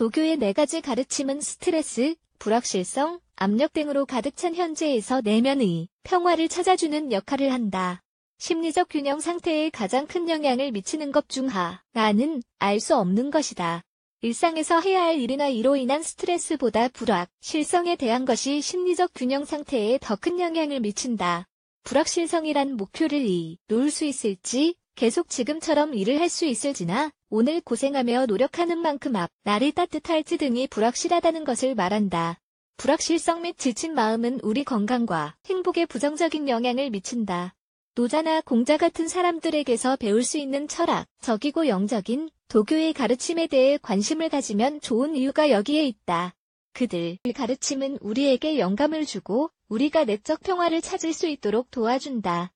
도교의 네 가지 가르침은 스트레스, 불확실성, 압력 등으로 가득 찬 현재에서 내면의 평화를 찾아주는 역할을 한다. 심리적 균형 상태에 가장 큰 영향을 미치는 것 중 하나는 알 수 없는 것이다. 일상에서 해야 할 일이나 이로 인한 스트레스보다 불확, 실성에 대한 것이 심리적 균형 상태에 더 큰 영향을 미친다. 불확실성이란 목표를 이룰 수 있을지 계속 지금처럼 일을 할 수 있을지나 오늘 고생하며 노력하는 만큼 앞 날이 따뜻할지 등이 불확실하다는 것을 말한다. 불확실성 및 지친 마음은 우리 건강과 행복에 부정적인 영향을 미친다. 노자나 공자 같은 사람들에게서 배울 수 있는 철학, 적이고 영적인 도교의 가르침에 대해 관심을 가지면 좋은 이유가 여기에 있다. 그들 가르침은 우리에게 영감을 주고 우리가 내적 평화를 찾을 수 있도록 도와준다.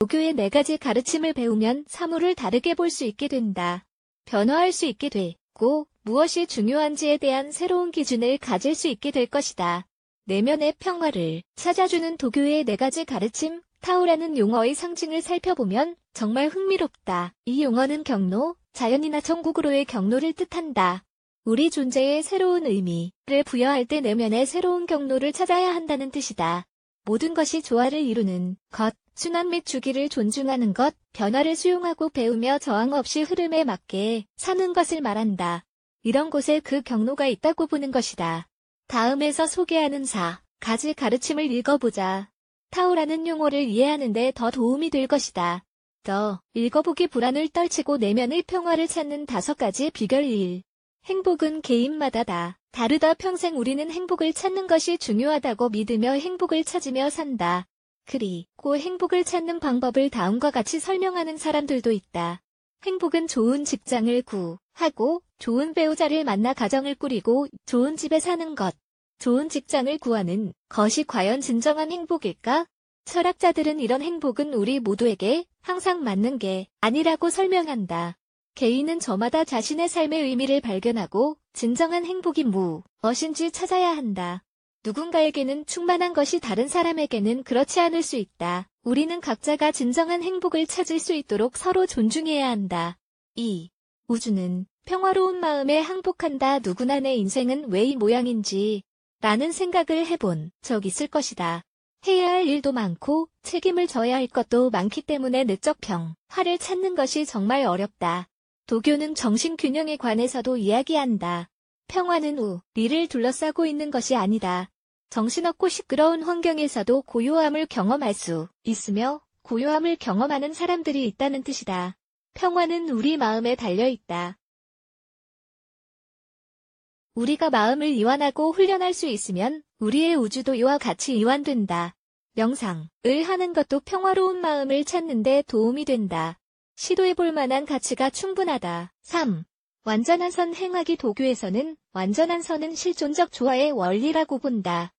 도교의 네 가지 가르침을 배우면 사물을 다르게 볼 수 있게 된다. 변화할 수 있게 되고 무엇이 중요한지에 대한 새로운 기준을 가질 수 있게 될 것이다. 내면의 평화를 찾아주는 도교의 네 가지 가르침, 타우라는 용어의 상징을 살펴보면 정말 흥미롭다. 이 용어는 경로, 자연이나 천국으로의 경로를 뜻한다. 우리 존재의 새로운 의미를 부여할 때 내면의 새로운 경로를 찾아야 한다는 뜻이다. 모든 것이 조화를 이루는 것, 순환 및 주기를 존중하는 것, 변화를 수용하고 배우며 저항 없이 흐름에 맞게 사는 것을 말한다. 이런 곳에 그 경로가 있다고 보는 것이다. 다음에서 소개하는 4. 가지 가르침을 읽어보자. 타오라는 용어를 이해하는데 더 도움이 될 것이다. 더 읽어보기 불안을 떨치고 내면의 평화를 찾는 다섯 가지 비결 1. 행복은 개인마다다. 다르다 평생 우리는 행복을 찾는 것이 중요하다고 믿으며 행복을 찾으며 산다. 그리고 행복을 찾는 방법을 다음과 같이 설명하는 사람들도 있다. 행복은 좋은 직장을 구하고 좋은 배우자를 만나 가정을 꾸리고 좋은 집에 사는 것, 좋은 직장을 구하는 것이 과연 진정한 행복일까? 철학자들은 이런 행복은 우리 모두에게 항상 맞는 게 아니라고 설명한다. 개인은 저마다 자신의 삶의 의미를 발견하고 진정한 행복이 무엇인지 찾아야 한다. 누군가에게는 충만한 것이 다른 사람에게는 그렇지 않을 수 있다. 우리는 각자가 진정한 행복을 찾을 수 있도록 서로 존중해야 한다. 2. 우주는 평화로운 마음에 항복한다. 누구나 내 인생은 왜 이 모양인지 라는 생각을 해본 적 있을 것이다. 해야 할 일도 많고 책임을 져야 할 것도 많기 때문에 내적 평화를 찾는 것이 정말 어렵다. 도교는 정신균형에 관해서도 이야기한다. 평화는 우리를 둘러싸고 있는 것이 아니다. 정신없고 시끄러운 환경에서도 고요함을 경험할 수 있으며 고요함을 경험하는 사람들이 있다는 뜻이다. 평화는 우리 마음에 달려 있다. 우리가 마음을 이완하고 훈련할 수있으면 우리의 우주도 이와 같이 이완된다. 명상을 하는 것도 평화로운 마음을 찾는 데 도움이 된다. 시도해볼 만한 가치가 충분하다. 3. 완전한 선 행하기 도교에서는 완전한 선은 실존적 조화의 원리라고 본다.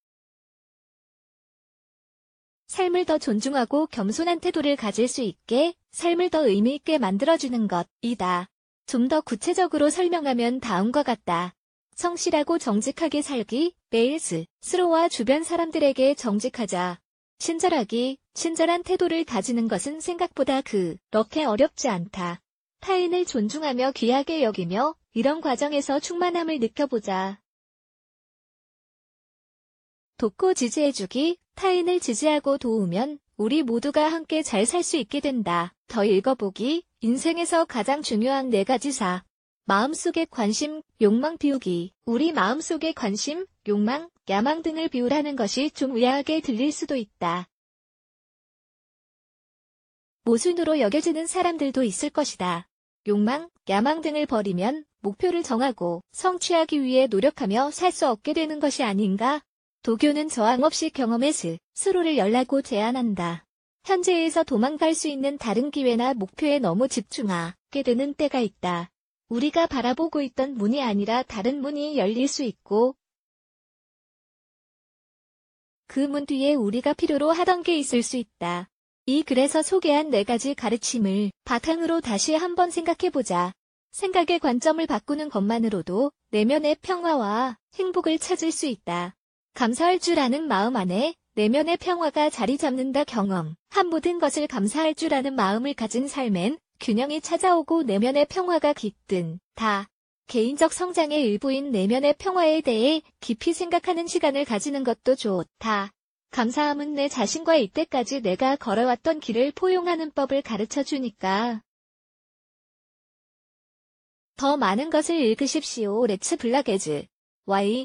삶을 더 존중하고 겸손한 태도를 가질 수 있게 삶을 더 의미있게 만들어주는 것이다. 좀 더 구체적으로 설명하면 다음과 같다. 성실하고 정직하게 살기, 매일 스스로와 주변 사람들에게 정직하자. 친절하기, 친절한 태도를 가지는 것은 생각보다 그렇게 어렵지 않다. 타인을 존중하며 귀하게 여기며 이런 과정에서 충만함을 느껴보자. 돕고 지지해주기, 타인을 지지하고 도우면 우리 모두가 함께 잘 살 수 있게 된다. 더 읽어보기. 인생에서 가장 중요한 네 가지 사. 마음속의 관심, 욕망 비우기. 우리 마음속의 관심, 욕망, 야망 등을 비우라는 것이 좀 의아하게 들릴 수도 있다. 모순으로 여겨지는 사람들도 있을 것이다. 욕망, 야망 등을 버리면 목표를 정하고 성취하기 위해 노력하며 살 수 없게 되는 것이 아닌가 도교는 저항 없이 경험의 스스로를 열라고 제안한다. 현재에서 도망갈 수 있는 다른 기회나 목표에 너무 집중하게 되는 때가 있다. 우리가 바라보고 있던 문이 아니라 다른 문이 열릴 수 있고 그 문 뒤에 우리가 필요로 하던 게 있을 수 있다. 이 글에서 소개한 네 가지 가르침을 바탕으로 다시 한번 생각해보자. 생각의 관점을 바꾸는 것만으로도 내면의 평화와 행복을 찾을 수 있다. 감사할 줄 아는 마음 안에 내면의 평화가 자리 잡는다 경험. 한 모든 것을 감사할 줄 아는 마음을 가진 삶엔 균형이 찾아오고 내면의 평화가 깃든 다 개인적 성장의 일부인 내면의 평화에 대해 깊이 생각하는 시간을 가지는 것도 좋다. 감사함은 내 자신과 이때까지 내가 걸어왔던 길을 포용하는 법을 가르쳐 주니까. 더 많은 것을 읽으십시오. 레츠 블라게즈. Y.